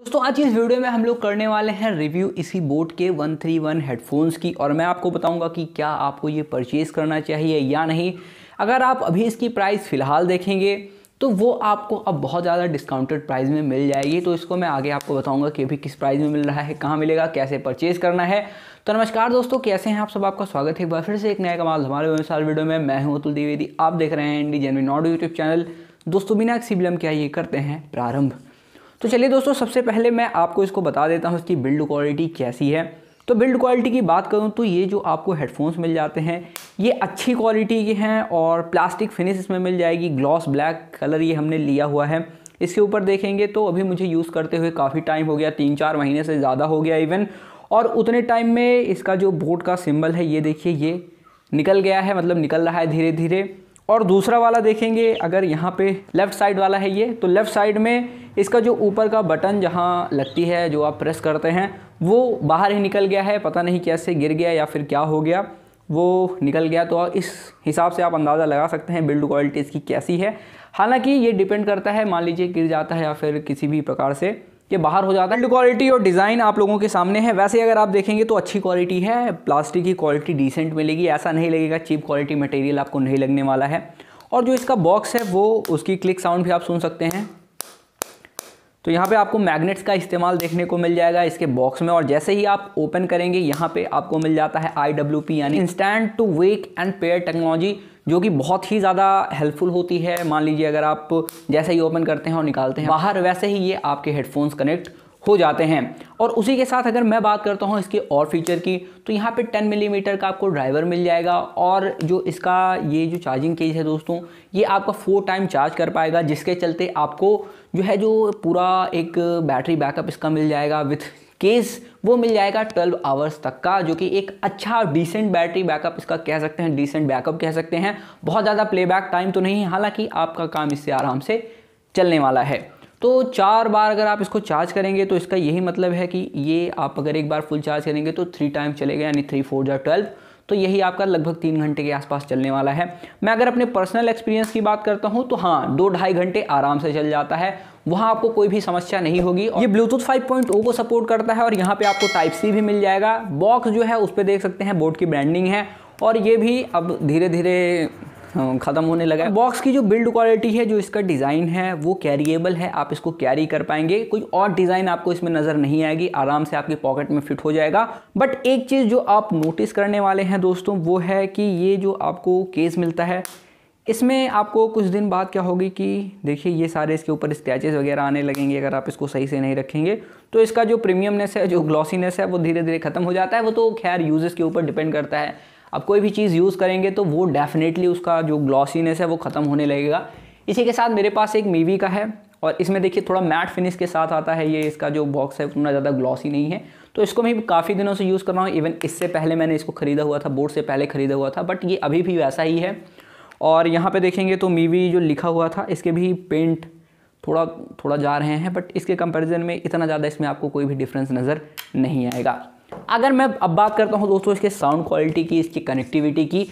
दोस्तों आज इस वीडियो में हम लोग करने वाले हैं रिव्यू इसी बोट के 131 हेडफोन्स की और मैं आपको बताऊंगा कि क्या आपको ये परचेज़ करना चाहिए या नहीं अगर आप अभी इसकी प्राइस फ़िलहाल देखेंगे तो वो आपको अब बहुत ज़्यादा डिस्काउंटेड प्राइस में मिल जाएगी तो इसको मैं आगे आपको बताऊंगा कि अभी किस प्राइस में मिल रहा है कहाँ मिलेगा कैसे परचेज़ करना है तो नमस्कार दोस्तों कैसे हैं आप सब आपका स्वागत है एक बार फिर से एक नया कमाल हमारे व्यवसाय वीडियो में मैं हूं अतुल द्विवेदी आप देख रहे हैं इंडी जेनवी नॉट यूट्यूब चैनल दोस्तों बिना सिबलम क्या ये करते हैं प्रारंभ तो चलिए दोस्तों सबसे पहले मैं आपको इसको बता देता हूँ इसकी बिल्ड क्वालिटी कैसी है तो बिल्ड क्वालिटी की बात करूँ तो ये जो आपको हेडफोन्स मिल जाते हैं ये अच्छी क्वालिटी के हैं और प्लास्टिक फिनिश इसमें मिल जाएगी ग्लॉस ब्लैक कलर ये हमने लिया हुआ है इसके ऊपर देखेंगे तो अभी मुझे यूज़ करते हुए काफ़ी टाइम हो गया तीन चार महीने से ज़्यादा हो गया इवन और उतने टाइम में इसका जो बोट का सिंबल है ये देखिए ये निकल गया है मतलब निकल रहा है धीरे धीरे और दूसरा वाला देखेंगे अगर यहाँ पे लेफ़्ट साइड वाला है ये तो लेफ़्ट साइड में इसका जो ऊपर का बटन जहाँ लगती है जो आप प्रेस करते हैं वो बाहर ही निकल गया है पता नहीं कैसे गिर गया या फिर क्या हो गया वो निकल गया तो इस हिसाब से आप अंदाज़ा लगा सकते हैं बिल्ड क्वालिटी इसकी कैसी है हालांकि ये डिपेंड करता है मान लीजिए गिर जाता है या फिर किसी भी प्रकार से ये बाहर हो जाता है बिल्ड क्वालिटी और डिज़ाइन आप लोगों के सामने है वैसे अगर आप देखेंगे तो अच्छी क्वालिटी है प्लास्टिक की क्वालिटी डिसेंट मिलेगी ऐसा नहीं लगेगा चीप क्वालिटी मटेरियल आपको नहीं लगने वाला है और जो इसका बॉक्स है वो उसकी क्लिक साउंड भी आप सुन सकते हैं तो यहाँ पे आपको मैग्नेट्स का इस्तेमाल देखने को मिल जाएगा इसके बॉक्स में और जैसे ही आप ओपन करेंगे यहाँ पे आपको मिल जाता है आई यानी instant to wake and pair technology जो कि बहुत ही ज़्यादा हेल्पफुल होती है मान लीजिए अगर आप जैसे ही ओपन करते हैं और निकालते हैं बाहर वैसे ही ये आपके हेडफोन्स कनेक्ट हो जाते हैं और उसी के साथ अगर मैं बात करता हूँ इसके और फीचर की तो यहाँ पे 10 मिलीमीटर mm का आपको ड्राइवर मिल जाएगा और जो इसका ये जो चार्जिंग केज है दोस्तों ये आपका फोर टाइम चार्ज कर पाएगा जिसके चलते आपको जो है जो पूरा एक बैटरी बैकअप इसका मिल जाएगा विथ केस वो मिल जाएगा 12 आवर्स तक का जो कि एक अच्छा डिसेंट बैटरी बैकअप इसका कह सकते हैं डिसेंट बैकअप कह सकते हैं बहुत ज़्यादा प्लेबैक टाइम तो नहीं है हालांकि आपका काम इससे आराम से चलने वाला है तो चार बार अगर आप इसको चार्ज करेंगे तो इसका यही मतलब है कि ये आप अगर एक बार फुल चार्ज करेंगे तो थ्री टाइम चलेगा यानी थ्री फोर या ट्वेल्व तो यही आपका लगभग तीन घंटे के आसपास चलने वाला है मैं अगर अपने पर्सनल एक्सपीरियंस की बात करता हूँ तो हाँ दो ढाई घंटे आराम से चल जाता है वहाँ आपको कोई भी समस्या नहीं होगी ये ब्लूटूथ 5.0 को सपोर्ट करता है और यहाँ पे आपको टाइप सी भी मिल जाएगा बॉक्स जो है उस पर देख सकते हैं बोर्ड की ब्रांडिंग है और ये भी अब धीरे धीरे ख़त्म होने लगा है बॉक्स की जो बिल्ड क्वालिटी है जो इसका डिज़ाइन है वो कैरिएबल है आप इसको कैरी कर पाएंगे कोई और डिज़ाइन आपको इसमें नज़र नहीं आएगी आराम से आपके पॉकेट में फिट हो जाएगा बट एक चीज़ जो आप नोटिस करने वाले हैं दोस्तों वो है कि ये जो आपको केस मिलता है इसमें आपको कुछ दिन बाद क्या होगी कि देखिए ये सारे इसके ऊपर स्क्रैचेस वगैरह आने लगेंगे अगर आप इसको सही से नहीं रखेंगे तो इसका जो प्रीमियमनेस है जो ग्लॉसीनेस है वो धीरे धीरे ख़त्म हो जाता है वो तो खैर यूजेस के ऊपर डिपेंड करता है आप कोई भी चीज़ यूज़ करेंगे तो वो डेफिनेटली उसका जो ग्लॉसीनेस है वो ख़त्म होने लगेगा इसी के साथ मेरे पास एक मीवी का है और इसमें देखिए थोड़ा मैट फिनिश के साथ आता है ये इसका जो बॉक्स है उतना ज़्यादा ग्लॉसी नहीं है तो इसको मैं काफ़ी दिनों से यूज़ कर रहा हूँ इवन इससे पहले मैंने इसको ख़रीदा हुआ था बोर्ड से पहले ख़रीदा हुआ था बट ये अभी भी वैसा ही है और यहाँ पे देखेंगे तो मीवी जो लिखा हुआ था इसके भी पेंट थोड़ा थोड़ा जा रहे हैं बट इसके कंपैरिजन में इतना ज़्यादा इसमें आपको कोई भी डिफरेंस नज़र नहीं आएगा अगर मैं अब बात करता हूँ दोस्तों इसके साउंड क्वालिटी की इसकी कनेक्टिविटी की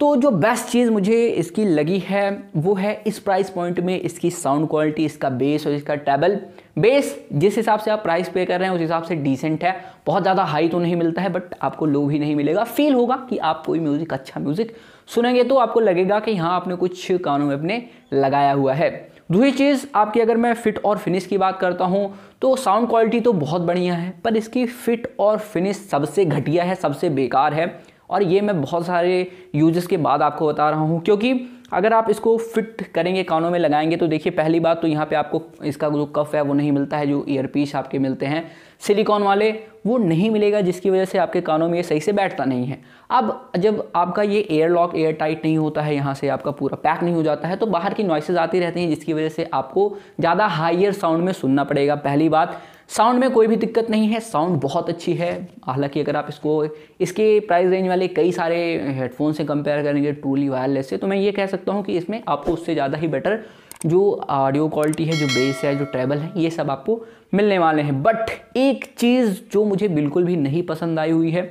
तो जो बेस्ट चीज़ मुझे इसकी लगी है वो है इस प्राइस पॉइंट में इसकी साउंड क्वालिटी इसका बेस और इसका टेबल बेस जिस हिसाब से आप प्राइस पे कर रहे हैं उस हिसाब से डिसेंट है बहुत ज़्यादा हाई तो नहीं मिलता है बट आपको लो भी नहीं मिलेगा फील होगा कि आप कोई म्यूज़िक अच्छा म्यूज़िक सुनेंगे तो आपको लगेगा कि हाँ आपने कुछ कानों में अपने लगाया हुआ है दूसरी चीज़ आपकी अगर मैं फ़िट और फिनिश की बात करता हूँ तो साउंड क्वालिटी तो बहुत बढ़िया है पर इसकी फ़िट और फिनिश सबसे घटिया है सबसे बेकार है और ये मैं बहुत सारे यूजेस के बाद आपको बता रहा हूँ क्योंकि अगर आप इसको फिट करेंगे कानों में लगाएंगे तो देखिए पहली बात तो यहाँ पे आपको इसका जो कफ है वो नहीं मिलता है जो ईयरपीस आपके मिलते हैं सिलिकॉन वाले वो नहीं मिलेगा जिसकी वजह से आपके कानों में ये सही से बैठता नहीं है अब जब आपका ये एयर लॉक एयर टाइट नहीं होता है यहाँ से आपका पूरा पैक नहीं हो जाता है तो बाहर की नॉइसेज आती रहती हैं जिसकी वजह से आपको ज़्यादा हाइयर साउंड में सुनना पड़ेगा पहली बात साउंड में कोई भी दिक्कत नहीं है साउंड बहुत अच्छी है हालांकि अगर आप इसको इसके प्राइस रेंज वाले कई सारे हेडफोन से कंपेयर करेंगे ट्रूली वायरलेस से तो मैं ये कह सकता हूँ कि इसमें आपको उससे ज़्यादा ही बेटर जो ऑडियो क्वालिटी है जो बेस है जो ट्रेबल है ये सब आपको मिलने वाले हैं बट एक चीज़ जो मुझे बिल्कुल भी नहीं पसंद आई हुई है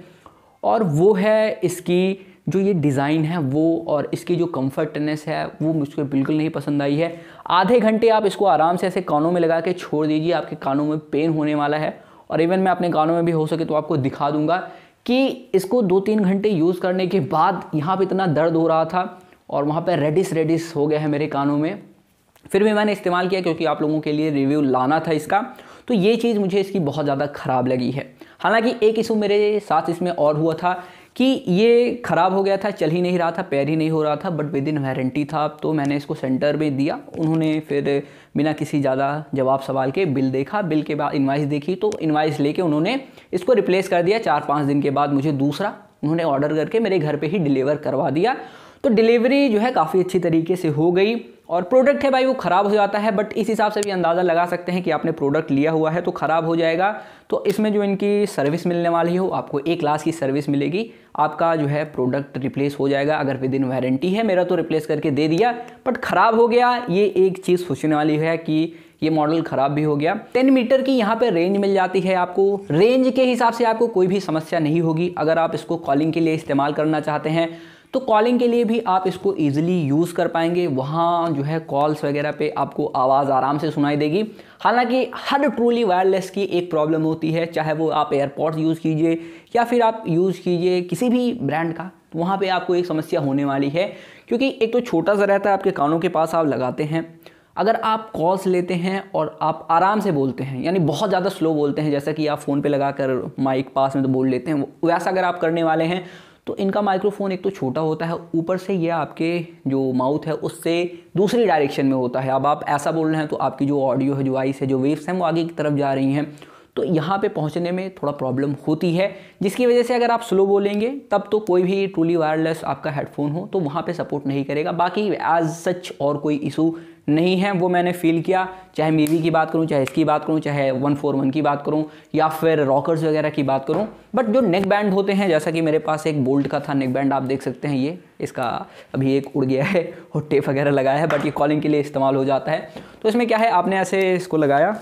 और वो है इसकी जो ये डिज़ाइन है वो और इसकी जो कम्फर्टनेस है वो मुझको बिल्कुल नहीं पसंद आई है आधे घंटे आप इसको आराम से ऐसे कानों में लगा के छोड़ दीजिए आपके कानों में पेन होने वाला है और इवन मैं अपने कानों में भी हो सके तो आपको दिखा दूंगा कि इसको दो तीन घंटे यूज़ करने के बाद यहाँ पर इतना दर्द हो रहा था और वहाँ पर रेडिस रेडिस हो गया है मेरे कानों में फिर भी मैंने इस्तेमाल किया क्योंकि आप लोगों के लिए रिव्यू लाना था इसका तो ये चीज़ मुझे इसकी बहुत ज़्यादा ख़राब लगी है हालांकि एक इशू मेरे साथ इसमें और हुआ था कि ये ख़राब हो गया था चल ही नहीं रहा था पैर ही नहीं हो रहा था बट विद इन वारंटी था तो मैंने इसको सेंटर में दिया उन्होंने फिर बिना किसी ज़्यादा जवाब सवाल के बिल देखा बिल के बाद इन्वाइस देखी तो इन्वाइस लेके उन्होंने इसको रिप्लेस कर दिया चार पाँच दिन के बाद मुझे दूसरा उन्होंने ऑर्डर करके मेरे घर पर ही डिलीवर करवा दिया तो डिलीवरी जो है काफ़ी अच्छी तरीके से हो गई और प्रोडक्ट है भाई वो ख़राब हो जाता है बट इस हिसाब से भी अंदाज़ा लगा सकते हैं कि आपने प्रोडक्ट लिया हुआ है तो ख़राब हो जाएगा तो इसमें जो इनकी सर्विस मिलने वाली हो आपको एक लाख की सर्विस मिलेगी आपका जो है प्रोडक्ट रिप्लेस हो जाएगा अगर विद इन वारंटी है मेरा तो रिप्लेस करके दे दिया बट ख़राब हो गया ये एक चीज़ सोचने वाली है कि ये मॉडल ख़राब भी हो गया 10 मीटर की यहाँ पे रेंज मिल जाती है आपको रेंज के हिसाब से आपको कोई भी समस्या नहीं होगी अगर आप इसको कॉलिंग के लिए इस्तेमाल करना चाहते हैं तो कॉलिंग के लिए भी आप इसको ईजिली यूज़ कर पाएंगे वहाँ जो है कॉल्स वगैरह पे आपको आवाज़ आराम से सुनाई देगी हालांकि हर ट्रूली वायरलेस की एक प्रॉब्लम होती है चाहे वो आप एयरपोर्ट यूज़ कीजिए या फिर आप यूज़ कीजिए किसी भी ब्रांड का तो वहाँ पर आपको एक समस्या होने वाली है क्योंकि एक तो छोटा सा रहता है आपके कानों के पास आप लगाते हैं अगर आप कॉल्स लेते हैं और आप आराम से बोलते हैं यानी बहुत ज़्यादा स्लो बोलते हैं जैसा कि आप फ़ोन पे लगा कर माइक पास में तो बोल लेते हैं वैसा अगर आप करने वाले हैं तो इनका माइक्रोफोन एक तो छोटा होता है ऊपर से ये आपके जो माउथ है उससे दूसरी डायरेक्शन में होता है अब आप ऐसा बोल रहे हैं तो आपकी जो ऑडियो है जो आइस है जो वेव्स हैं वो आगे की तरफ जा रही हैं तो यहाँ पे पहुँचने में थोड़ा प्रॉब्लम होती है जिसकी वजह से अगर आप स्लो बोलेंगे तब तो कोई भी ट्रूली वायरलेस आपका हेडफोन हो तो वहाँ पे सपोर्ट नहीं करेगा बाकी एज सच और कोई इशू नहीं है वो मैंने फील किया चाहे मीवी की बात करूँ चाहे इसकी बात करूँ चाहे वन फोर वन की बात करूँ या फिर रॉकर्स वगैरह की बात करूँ बट जो नेक बैंड होते हैं जैसा कि मेरे पास एक बोल्ट का था नेक बैंड आप देख सकते हैं ये इसका अभी एक उड़ गया है और टेप वगैरह लगाया है बट ये कॉलिंग के लिए इस्तेमाल हो जाता है तो इसमें क्या है आपने ऐसे इसको लगाया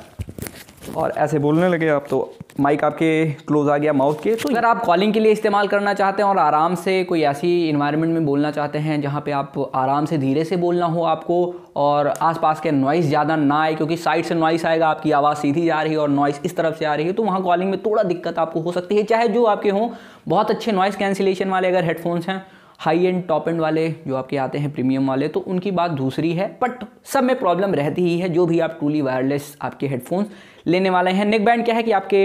और ऐसे बोलने लगे आप तो माइक आपके क्लोज आ गया माउथ के तो अगर आप कॉलिंग के लिए इस्तेमाल करना चाहते हैं और आराम से कोई ऐसी इन्वायरमेंट में बोलना चाहते हैं जहाँ पे आप आराम से धीरे से बोलना हो आपको और आसपास के नॉइस ज़्यादा ना आए क्योंकि साइड से नॉइस आएगा आपकी आवाज़ सीधी जा रही है और नॉइस इस तरफ से आ रही है तो वहाँ कॉलिंग में थोड़ा दिक्कत आपको हो सकती है चाहे जो आपके हों बहुत अच्छे नॉइस कैंसिलेशन वाले अगर हेडफोन्स हैं हाई एंड टॉप एंड वाले जो आपके आते हैं प्रीमियम वाले तो उनकी बात दूसरी है बट सब में प्रॉब्लम रहती ही है जो भी आप टूली वायरलेस आपके हेडफोन्स लेने वाले हैं नेक बैंड क्या है कि आपके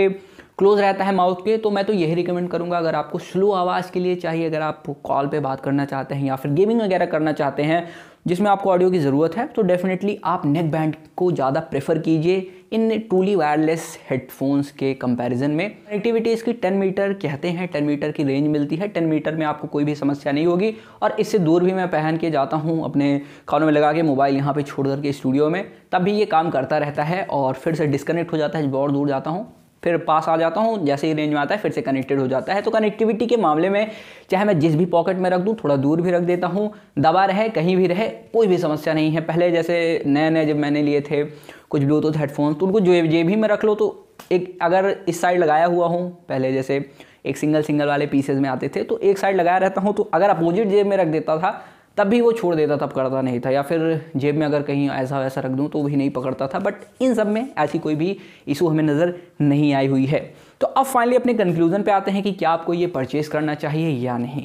क्लोज रहता है माउथ के तो मैं तो यही रिकमेंड करूँगा अगर आपको स्लो आवाज़ के लिए चाहिए अगर आप कॉल पे बात करना चाहते हैं या फिर गेमिंग वगैरह करना चाहते हैं जिसमें आपको ऑडियो की ज़रूरत है तो डेफिनेटली आप नेक बैंड को ज़्यादा प्रेफर कीजिए इन टूली वायरलेस हेडफोन्स के कंपैरिजन में कनेक्टिविटी इसकी 10 मीटर कहते हैं 10 मीटर की रेंज मिलती है 10 मीटर में आपको कोई भी समस्या नहीं होगी और इससे दूर भी मैं पहन के जाता हूँ अपने खानों में लगा के मोबाइल यहाँ पे छोड़ करके स्टूडियो में तब भी ये काम करता रहता है और फिर से डिस्कनेक्ट हो जाता है बहुत दूर जाता हूँ फिर पास आ जाता हूँ जैसे ही रेंज में आता है फिर से कनेक्टेड हो जाता है तो कनेक्टिविटी के मामले में चाहे मैं जिस भी पॉकेट में रख दूँ थोड़ा दूर भी रख देता हूँ दबा रहे कहीं भी रहे कोई भी समस्या नहीं है पहले जैसे नए नए जब मैंने लिए थे कुछ ब्लूटूथ हेडफोन तो उनको जो जेब भी में रख लो तो एक अगर इस साइड लगाया हुआ हूँ पहले जैसे एक सिंगल सिंगल वाले पीसेज में आते थे तो एक साइड लगाया रहता हूँ तो अगर अपोजिट जेब में रख देता था तब भी वो छोड़ देता था पकड़ता नहीं था या फिर जेब में अगर कहीं ऐसा वैसा रख दूँ तो भी नहीं पकड़ता था बट इन सब में ऐसी कोई भी इशू हमें नज़र नहीं आई हुई है तो अब फाइनली अपने कंक्लूज़न पे आते हैं कि क्या आपको ये परचेज़ करना चाहिए या नहीं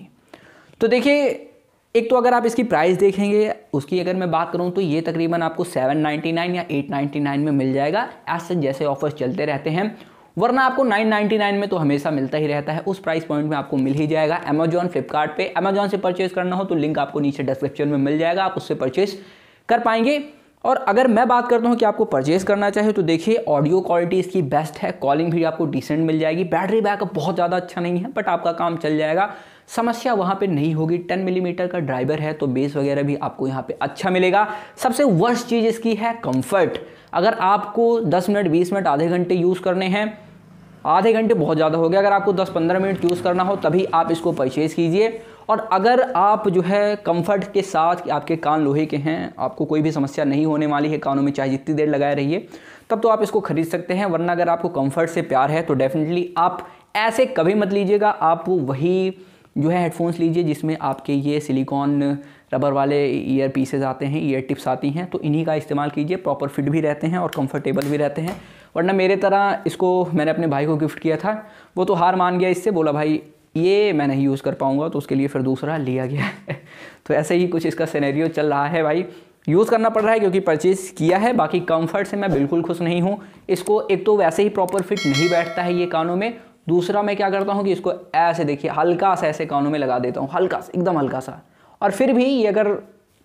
तो देखिए एक तो अगर आप इसकी प्राइस देखेंगे उसकी अगर मैं बात करूं तो ये तकरीबन आपको 799 या 899 में मिल जाएगा ऐसे जैसे ऑफर्स चलते रहते हैं वरना आपको 999 में तो हमेशा मिलता ही रहता है उस प्राइस पॉइंट में आपको मिल ही जाएगा अमेजॉन फ्लिपकार्ट पे अमेजॉन से परचेज करना हो तो लिंक आपको नीचे डिस्क्रिप्शन में मिल जाएगा आप उससे परचेज कर पाएंगे और अगर मैं बात करता हूँ कि आपको परचेज़ करना चाहिए तो देखिए ऑडियो क्वालिटी इसकी बेस्ट है कॉलिंग भी आपको डिसेंट मिल जाएगी बैटरी बैकअप बहुत ज़्यादा अच्छा नहीं है बट आपका काम चल जाएगा समस्या वहाँ पे नहीं होगी 10 मिलीमीटर mm का ड्राइवर है तो बेस वगैरह भी आपको यहाँ पे अच्छा मिलेगा सबसे वर्स्ट चीज़ इसकी है कम्फर्ट अगर आपको 10 मिनट 20 मिनट आधे घंटे यूज़ करने हैं आधे घंटे बहुत ज़्यादा हो गया अगर आपको 10-15 मिनट यूज़ करना हो तभी आप इसको परचेज़ कीजिए और अगर आप जो है कंफर्ट के साथ आपके कान लोहे के हैं आपको कोई भी समस्या नहीं होने वाली है कानों में चाहे जितनी देर लगाए रहिए तब तो आप इसको ख़रीद सकते हैं वरना अगर आपको कंफर्ट से प्यार है तो डेफिनेटली आप ऐसे कभी मत लीजिएगा आप वही जो है हेडफोन्स लीजिए जिसमें आपके ये सिलिकॉन रबर वाले ईयर पीसेज आते हैं ईयर टिप्स आती हैं तो इन्हीं का इस्तेमाल कीजिए प्रॉपर फिट भी रहते हैं और कंफर्टेबल भी रहते हैं वरना मेरे तरह इसको मैंने अपने भाई को गिफ्ट किया था वो तो हार मान गया इससे बोला भाई ये मैं नहीं यूज़ कर पाऊँगा तो उसके लिए फिर दूसरा लिया गया है तो ऐसे ही कुछ इसका सैनैरियो चल रहा है भाई यूज़ करना पड़ रहा है क्योंकि परचेज़ किया है बाकी कम्फर्ट से मैं बिल्कुल खुश नहीं हूँ इसको एक तो वैसे ही प्रॉपर फिट नहीं बैठता है ये कानों में दूसरा मैं क्या करता हूँ कि इसको ऐसे देखिए हल्का सा ऐसे कानों में लगा देता हूँ हल्का सा एकदम हल्का सा और फिर भी ये अगर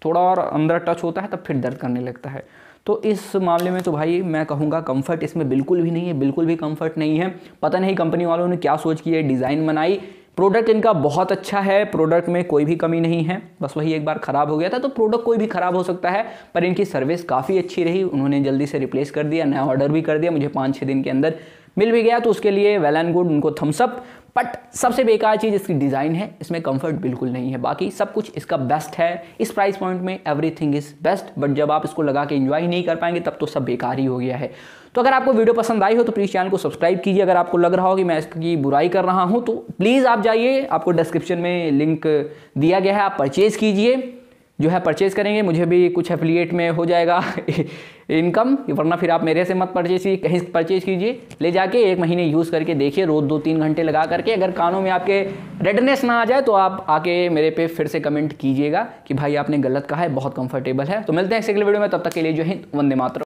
थोड़ा और अंदर टच होता है तब फिर दर्द करने लगता है तो इस मामले में तो भाई मैं कहूँगा कंफर्ट इसमें बिल्कुल भी नहीं है बिल्कुल भी कंफर्ट नहीं है पता नहीं कंपनी वालों ने क्या सोच की है डिज़ाइन बनाई प्रोडक्ट इनका बहुत अच्छा है प्रोडक्ट में कोई भी कमी नहीं है बस वही एक बार ख़राब हो गया था तो प्रोडक्ट कोई भी ख़राब हो सकता है पर इनकी सर्विस काफ़ी अच्छी रही उन्होंने जल्दी से रिप्लेस कर दिया नया ऑर्डर भी कर दिया मुझे पाँच छः दिन के अंदर मिल भी गया तो उसके लिए वेल एंड गुड उनको थम्सअप बट सबसे बेकार चीज़ इसकी डिज़ाइन है इसमें कंफर्ट बिल्कुल नहीं है बाकी सब कुछ इसका बेस्ट है इस प्राइस पॉइंट में एवरीथिंग इज़ बेस्ट बट जब आप इसको लगा के इन्जॉय नहीं कर पाएंगे तब तो सब बेकार ही हो गया है तो अगर आपको वीडियो पसंद आई हो तो प्लीज़ चैनल को सब्सक्राइब कीजिए अगर आपको लग रहा हो कि मैं इसकी बुराई कर रहा हूँ तो प्लीज़ आप जाइए आपको डिस्क्रिप्शन में लिंक दिया गया है आप परचेज़ कीजिए जो है परचेज़ करेंगे मुझे भी कुछ एफिलिएट में हो जाएगा इनकम वरना फिर आप मेरे से मत परचेज की कहीं परचेज कीजिए ले जाके एक महीने यूज़ करके देखिए रोज़ दो तीन घंटे लगा करके अगर कानों में आपके रेडनेस ना आ जाए तो आप आके मेरे पे फिर से कमेंट कीजिएगा कि भाई आपने गलत कहा है बहुत कंफर्टेबल है तो मिलते हैं अगले वीडियो में तब तक के लिए जो हिंद वंदे मात्र